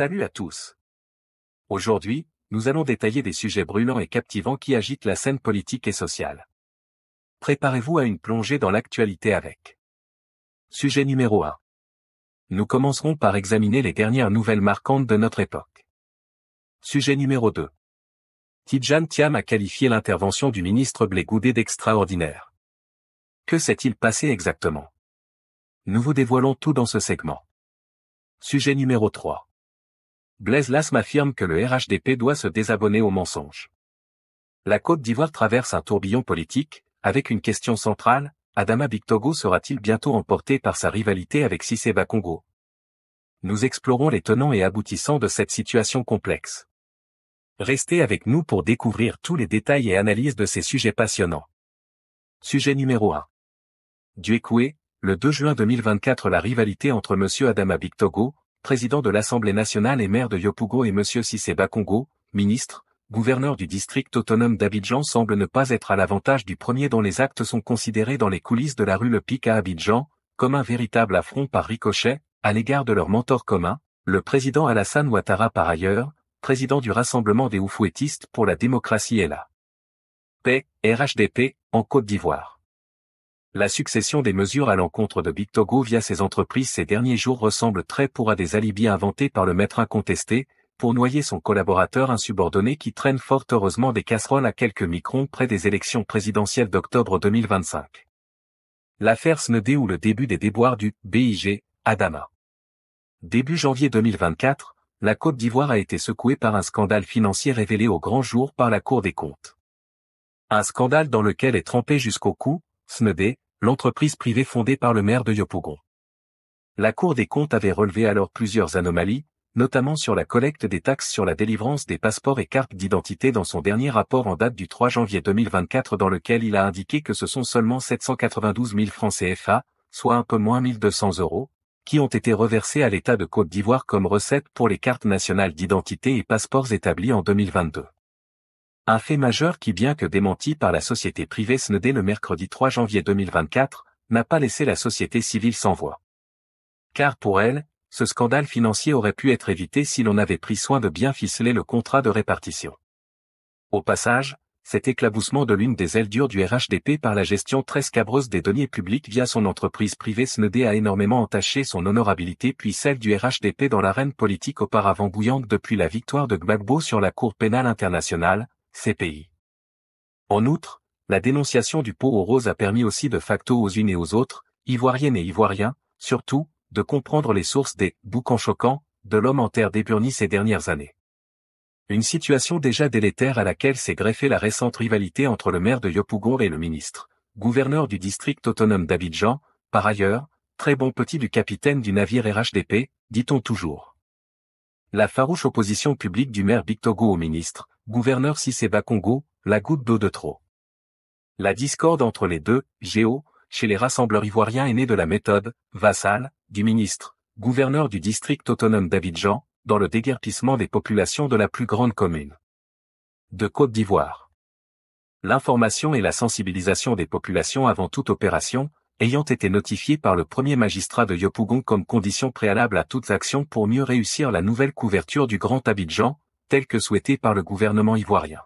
Salut à tous. Aujourd'hui, nous allons détailler des sujets brûlants et captivants qui agitent la scène politique et sociale. Préparez-vous à une plongée dans l'actualité avec. Sujet numéro 1. Nous commencerons par examiner les dernières nouvelles marquantes de notre époque. Sujet numéro 2. Tidjane Thiam a qualifié l'intervention du ministre Blégoudé d'extraordinaire. Que s'est-il passé exactement Nous vous dévoilons tout dans ce segment. Sujet numéro 3. Blaise Lassme affirme que le RHDP doit se désabonner aux mensonges. La Côte d'Ivoire traverse un tourbillon politique, avec une question centrale, Adama Bictogo sera-t-il bientôt emporté par sa rivalité avec Siseba Congo Nous explorons les tenants et aboutissants de cette situation complexe. Restez avec nous pour découvrir tous les détails et analyses de ces sujets passionnants. Sujet numéro 1. Duécoué, le 2 juin 2024 la rivalité entre M. Adama Bictogo, président de l'Assemblée nationale et maire de Yopougo et M. Sissé Bakongo, ministre, gouverneur du district autonome d'Abidjan semble ne pas être à l'avantage du premier dont les actes sont considérés dans les coulisses de la rue Le Pic à Abidjan, comme un véritable affront par ricochet, à l'égard de leur mentor commun, le président Alassane Ouattara par ailleurs, président du Rassemblement des Oufouettistes pour la démocratie et la paix, RHDP, en Côte d'Ivoire. La succession des mesures à l'encontre de Big Togo via ses entreprises ces derniers jours ressemble très pour à des alibis inventés par le maître incontesté, pour noyer son collaborateur insubordonné qui traîne fort heureusement des casseroles à quelques microns près des élections présidentielles d'octobre 2025. L'affaire Snedé ou le début des déboires du BIG, Adama. Début janvier 2024, la Côte d'Ivoire a été secouée par un scandale financier révélé au grand jour par la Cour des comptes. Un scandale dans lequel est trempé jusqu'au cou, Snedé, l'entreprise privée fondée par le maire de Yopougon. La Cour des comptes avait relevé alors plusieurs anomalies, notamment sur la collecte des taxes sur la délivrance des passeports et cartes d'identité dans son dernier rapport en date du 3 janvier 2024 dans lequel il a indiqué que ce sont seulement 792 000 francs CFA, soit un peu moins 1200 euros, qui ont été reversés à l'État de Côte d'Ivoire comme recette pour les cartes nationales d'identité et passeports établis en 2022. Un fait majeur qui bien que démenti par la société privée Snedé le mercredi 3 janvier 2024, n'a pas laissé la société civile sans voix. Car pour elle, ce scandale financier aurait pu être évité si l'on avait pris soin de bien ficeler le contrat de répartition. Au passage, cet éclaboussement de l'une des ailes dures du RHDP par la gestion très scabreuse des données publics via son entreprise privée Snedé a énormément entaché son honorabilité puis celle du RHDP dans l'arène politique auparavant bouillante depuis la victoire de Gbagbo sur la Cour pénale internationale, ces pays. En outre, la dénonciation du pot aux roses a permis aussi de facto aux unes et aux autres, ivoiriennes et ivoiriens, surtout, de comprendre les sources des boucans choquants de l'homme en terre d'Éburnie ces dernières années. Une situation déjà délétère à laquelle s'est greffée la récente rivalité entre le maire de Yopougon et le ministre, gouverneur du district autonome d'Abidjan, par ailleurs, très bon petit du capitaine du navire RHDP, dit-on toujours. La farouche opposition publique du maire Bictogo au ministre, gouverneur Sisséba Congo, la goutte d'eau de trop. La discorde entre les deux, Géo, chez les rassembleurs ivoiriens est née de la méthode, vassale, du ministre, gouverneur du district autonome d'Abidjan, dans le déguerpissement des populations de la plus grande commune. De Côte d'Ivoire. L'information et la sensibilisation des populations avant toute opération, ayant été notifiée par le premier magistrat de Yopougon comme condition préalable à toute action pour mieux réussir la nouvelle couverture du Grand Abidjan, tel que souhaité par le gouvernement ivoirien.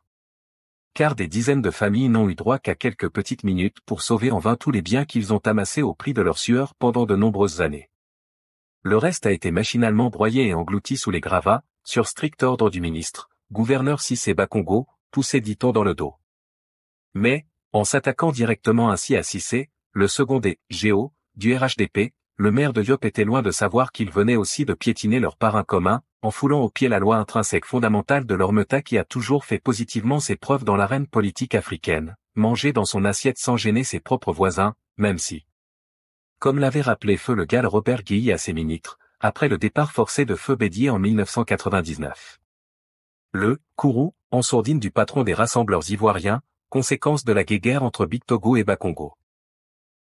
Car des dizaines de familles n'ont eu droit qu'à quelques petites minutes pour sauver en vain tous les biens qu'ils ont amassés au prix de leur sueur pendant de nombreuses années. Le reste a été machinalement broyé et englouti sous les gravats, sur strict ordre du ministre, gouverneur sissé Bakongo, poussé dit-on dans le dos. Mais, en s'attaquant directement ainsi à Sissé, le second des « géo » du RHDP, le maire de Yop était loin de savoir qu'il venait aussi de piétiner leur parrain commun, en foulant au pied la loi intrinsèque fondamentale de l'Ormeta qui a toujours fait positivement ses preuves dans l'arène politique africaine, manger dans son assiette sans gêner ses propres voisins, même si. Comme l'avait rappelé Feu le gal Robert Guilly à ses ministres, après le départ forcé de Feu Bédier en 1999. Le Kourou » en sourdine du patron des rassembleurs ivoiriens, conséquence de la guéguerre entre Big Togo et Bakongo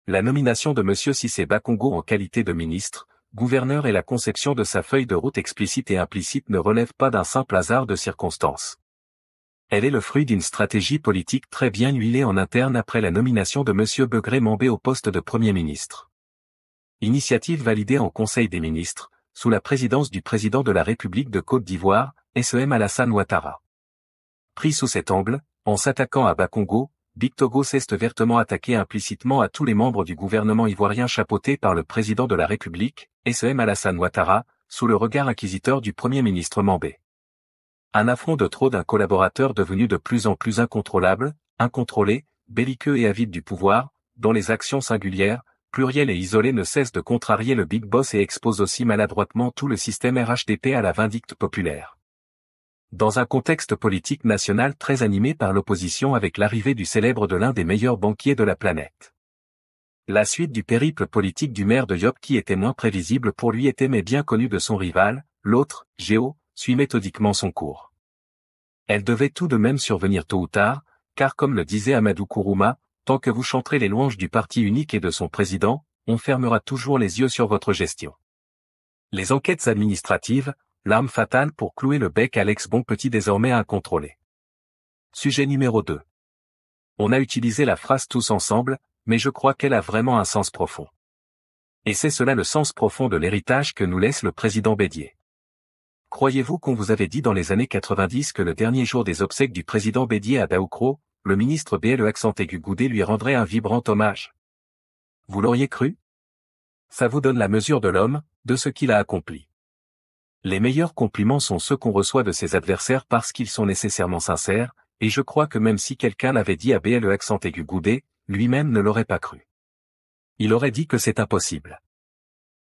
la nomination de M. Sissé Bakongo en qualité de ministre, gouverneur et la conception de sa feuille de route explicite et implicite ne relève pas d'un simple hasard de circonstances. Elle est le fruit d'une stratégie politique très bien huilée en interne après la nomination de M. Begré Mambé au poste de Premier ministre. Initiative validée en Conseil des ministres, sous la présidence du président de la République de Côte d'Ivoire, S.E.M. Alassane Ouattara. Pris sous cet angle, en s'attaquant à Bakongo, Big Togo s'est vertement attaqué implicitement à tous les membres du gouvernement ivoirien chapeauté par le président de la République, SEM Alassane Ouattara, sous le regard inquisiteur du Premier ministre Mambé. Un affront de trop d'un collaborateur devenu de plus en plus incontrôlable, incontrôlé, belliqueux et avide du pouvoir, dont les actions singulières, plurielles et isolées ne cessent de contrarier le Big Boss et expose aussi maladroitement tout le système RHDP à la vindicte populaire. Dans un contexte politique national très animé par l'opposition avec l'arrivée du célèbre de l'un des meilleurs banquiers de la planète. La suite du périple politique du maire de Yop qui était moins prévisible pour lui était mais bien connue de son rival, l'autre, Géo, suit méthodiquement son cours. Elle devait tout de même survenir tôt ou tard, car comme le disait Amadou Kourouma, tant que vous chanterez les louanges du parti unique et de son président, on fermera toujours les yeux sur votre gestion. Les enquêtes administratives, l'arme fatale pour clouer le bec à l'ex-bon petit désormais incontrôlé. Sujet numéro 2. On a utilisé la phrase tous ensemble, mais je crois qu'elle a vraiment un sens profond. Et c'est cela le sens profond de l'héritage que nous laisse le président Bédier. Croyez-vous qu'on vous avait dit dans les années 90 que le dernier jour des obsèques du président Bédier à Daoukro, le ministre le accent aigu Goudé lui rendrait un vibrant hommage Vous l'auriez cru Ça vous donne la mesure de l'homme, de ce qu'il a accompli. Les meilleurs compliments sont ceux qu'on reçoit de ses adversaires parce qu'ils sont nécessairement sincères, et je crois que même si quelqu'un l'avait dit à BLE accent goudé, lui-même ne l'aurait pas cru. Il aurait dit que c'est impossible.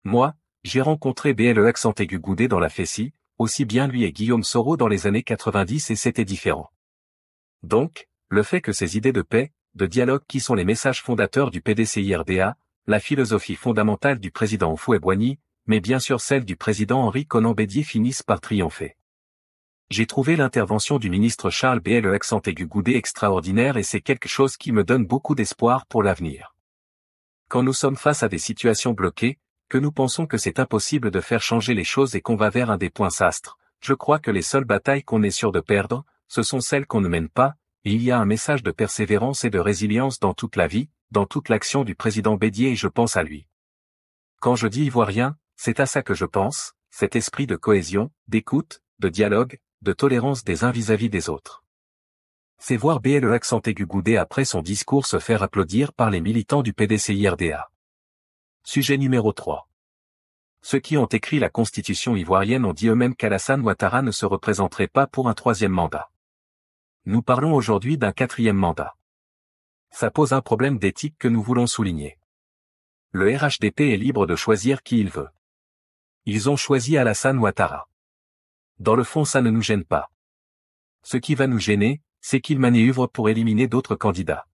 Moi, j'ai rencontré BLE accent aigu dans la Fessie, aussi bien lui et Guillaume Soro dans les années 90 et c'était différent. Donc, le fait que ces idées de paix, de dialogue qui sont les messages fondateurs du PDCIRDA, la philosophie fondamentale du président et boigny mais bien sûr celles du président Henri Conan Bédier finissent par triompher. J'ai trouvé l'intervention du ministre Charles accent aigu Goudé extraordinaire et c'est quelque chose qui me donne beaucoup d'espoir pour l'avenir. Quand nous sommes face à des situations bloquées, que nous pensons que c'est impossible de faire changer les choses et qu'on va vers un des points sastres, je crois que les seules batailles qu'on est sûr de perdre, ce sont celles qu'on ne mène pas, et il y a un message de persévérance et de résilience dans toute la vie, dans toute l'action du président Bédier et je pense à lui. Quand je dis ivoirien, c'est à ça que je pense, cet esprit de cohésion, d'écoute, de dialogue, de tolérance des uns vis-à-vis des autres. C'est voir BLE accent aigu après son discours se faire applaudir par les militants du PDC-IRDA. Sujet numéro 3. Ceux qui ont écrit la constitution ivoirienne ont dit eux-mêmes qu'Alassane Ouattara ne se représenterait pas pour un troisième mandat. Nous parlons aujourd'hui d'un quatrième mandat. Ça pose un problème d'éthique que nous voulons souligner. Le RHDP est libre de choisir qui il veut. Ils ont choisi Alassane Ouattara. Dans le fond ça ne nous gêne pas. Ce qui va nous gêner, c'est qu'ils manœuvrent pour éliminer d'autres candidats.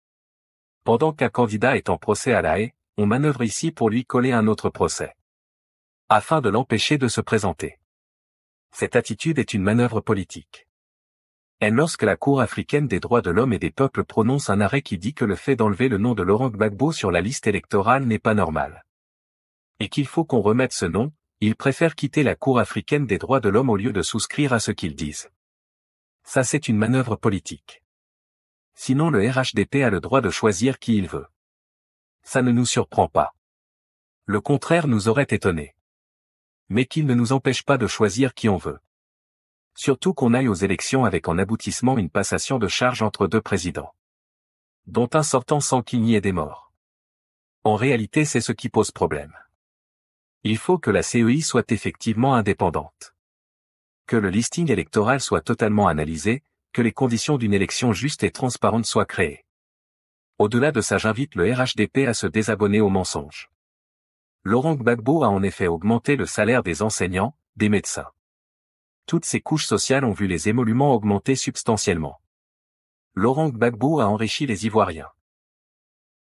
Pendant qu'un candidat est en procès à la haie, on manœuvre ici pour lui coller un autre procès. Afin de l'empêcher de se présenter. Cette attitude est une manœuvre politique. Et lorsque la Cour africaine des droits de l'homme et des peuples prononce un arrêt qui dit que le fait d'enlever le nom de Laurent Gbagbo sur la liste électorale n'est pas normal. Et qu'il faut qu'on remette ce nom, ils préfèrent quitter la Cour africaine des droits de l'homme au lieu de souscrire à ce qu'ils disent. Ça c'est une manœuvre politique. Sinon le RHDP a le droit de choisir qui il veut. Ça ne nous surprend pas. Le contraire nous aurait étonné. Mais qu'il ne nous empêche pas de choisir qui on veut. Surtout qu'on aille aux élections avec en aboutissement une passation de charge entre deux présidents. Dont un sortant sans qu'il n'y ait des morts. En réalité c'est ce qui pose problème il faut que la CEI soit effectivement indépendante. Que le listing électoral soit totalement analysé, que les conditions d'une élection juste et transparente soient créées. Au-delà de ça, j'invite le RHDP à se désabonner aux mensonges. Laurent Gbagbo a en effet augmenté le salaire des enseignants, des médecins. Toutes ces couches sociales ont vu les émoluments augmenter substantiellement. Laurent Gbagbo a enrichi les Ivoiriens.